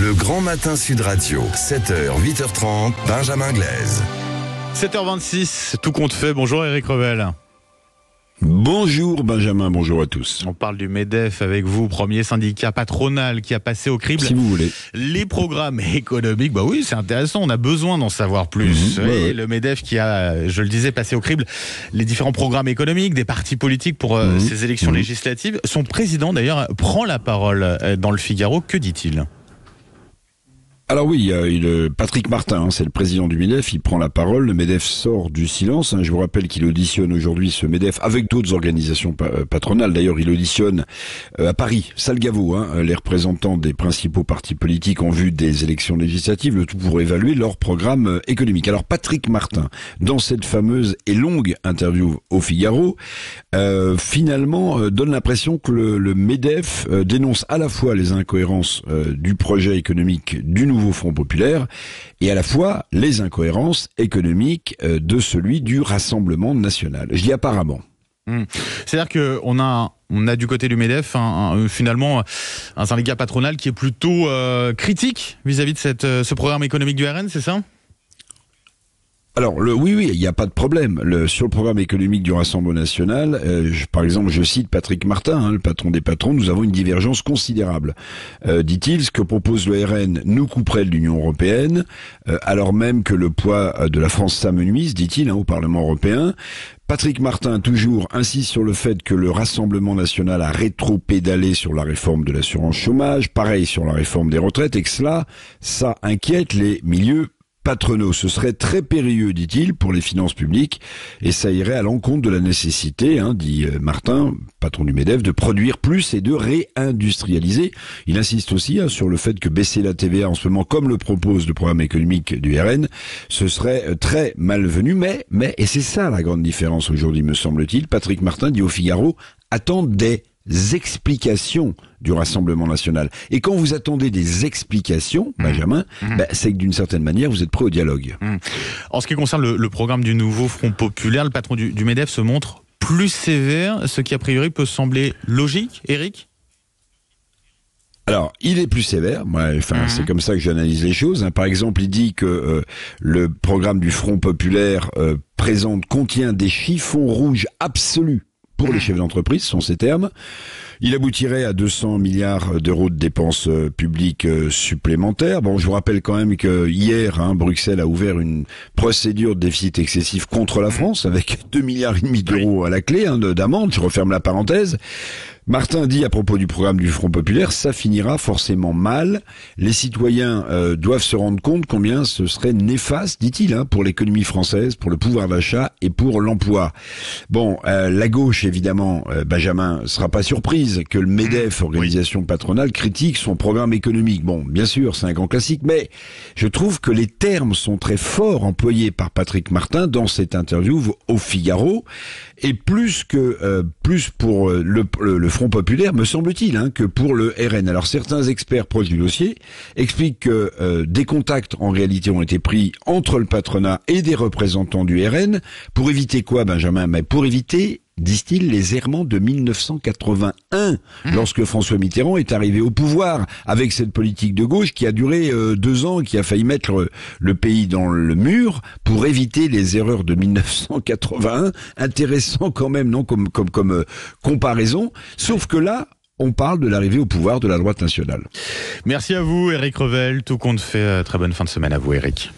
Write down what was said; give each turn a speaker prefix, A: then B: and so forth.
A: Le Grand Matin Sud Radio, 7h, 8h30, Benjamin Glaise. 7h26, tout compte fait. Bonjour Eric Revel. Bonjour Benjamin, bonjour à tous. On parle du MEDEF avec vous, premier syndicat patronal qui a passé au crible. Si vous voulez. Les programmes économiques, bah oui, c'est intéressant, on a besoin d'en savoir plus. Mhm, le MEDEF qui a, je le disais, passé au crible les différents programmes économiques des partis politiques pour euh, mhm, ces élections mhm. législatives. Son président d'ailleurs prend la parole euh, dans le Figaro, que dit-il
B: alors oui, il, Patrick Martin, hein, c'est le président du MEDEF, il prend la parole, le MEDEF sort du silence, hein. je vous rappelle qu'il auditionne aujourd'hui ce MEDEF avec d'autres organisations euh, patronales, d'ailleurs il auditionne euh, à Paris, Salgavo, hein, euh, les représentants des principaux partis politiques en vue des élections législatives, le tout pour évaluer leur programme économique. Alors Patrick Martin, dans cette fameuse et longue interview au Figaro, finalement donne l'impression que le, le MEDEF dénonce à la fois les incohérences du projet économique du nouveau nouveau Front populaire et à la fois les incohérences économiques euh, de celui du Rassemblement national. Je dis apparemment.
A: Hmm. C'est-à-dire qu'on a, on a du côté du MEDEF euh, finalement euh, un syndicat patronal qui est plutôt critique vis-à-vis de cette, ce programme économique du RN, c'est ça
B: alors le, oui, oui, il n'y a pas de problème. Le, sur le programme économique du Rassemblement national, euh, je, par exemple, je cite Patrick Martin, hein, le patron des patrons, nous avons une divergence considérable. Euh, dit-il, ce que propose le RN nous couperait de l'Union européenne, euh, alors même que le poids de la France s'amenuise, dit-il, hein, au Parlement européen. Patrick Martin, toujours, insiste sur le fait que le Rassemblement national a rétro-pédalé sur la réforme de l'assurance chômage, pareil sur la réforme des retraites, et que cela, ça inquiète les milieux patronaux. Ce serait très périlleux, dit-il, pour les finances publiques, et ça irait à l'encontre de la nécessité, hein, dit euh, Martin, patron du MEDEF, de produire plus et de réindustrialiser. Il insiste aussi hein, sur le fait que baisser la TVA en ce moment, comme le propose le programme économique du RN, ce serait euh, très malvenu, mais, mais, et c'est ça la grande différence aujourd'hui, me semble-t-il, Patrick Martin dit au Figaro, attendez explications du Rassemblement national. Et quand vous attendez des explications, hmm. Benjamin, hmm. Ben, c'est que d'une certaine manière, vous êtes prêt au dialogue.
A: Hmm. En ce qui concerne le, programme du nouveau Front populaire, le patron du, MEDEF se montre plus sévère, ce qui a priori peut sembler logique, Eric
B: alors, il est plus sévère. Moi, enfin, c'est comme ça que j'analyse les choses. Hein. Par exemple, il dit que euh, le programme du Front populaire euh, présente contient des chiffons rouges absolus pour les ah. chefs d'entreprise, sont ces termes. Il aboutirait à 200 milliards d'euros de dépenses euh, publiques euh, supplémentaires. Bon, je vous rappelle quand même que hier, hein, Bruxelles a ouvert une procédure de déficit excessif contre la mmh. France avec 2 milliards et demi d'euros à la clé hein, d'amende. Je referme la parenthèse. Martin dit à propos du programme du Front Populaire, ça finira forcément mal. Les citoyens euh, doivent se rendre compte combien ce serait néfaste, dit-il, hein, pour l'économie française, pour le pouvoir d'achat et pour l'emploi. Bon, euh, la gauche, évidemment, euh, Benjamin, sera pas surprise que le MEDEF, mmh, organisation patronale, critique son programme économique. Bon, bien sûr, c'est un grand classique, mais je trouve que les termes sont très forts employés par Patrick Martin dans cette interview au Figaro, et plus que euh, plus pour le, le, le Front Populaire, me semble-t-il, hein, que pour le RN. Alors certains experts proches du dossier expliquent que euh, des contacts en réalité ont été pris entre le patronat et des représentants du RN pour éviter quoi, Benjamin Mais pour éviter disent-ils, les errements de 1981, mmh. lorsque François Mitterrand est arrivé au pouvoir avec cette politique de gauche qui a duré euh, deux ans, qui a failli mettre euh, le pays dans le mur pour éviter les erreurs de 1981. Intéressant quand même, non, comme, comme, comme euh, comparaison. Sauf que là, on parle de l'arrivée au pouvoir de la droite nationale.
A: Merci à vous, Eric Revel. Tout compte fait. Très bonne fin de semaine à vous, Eric.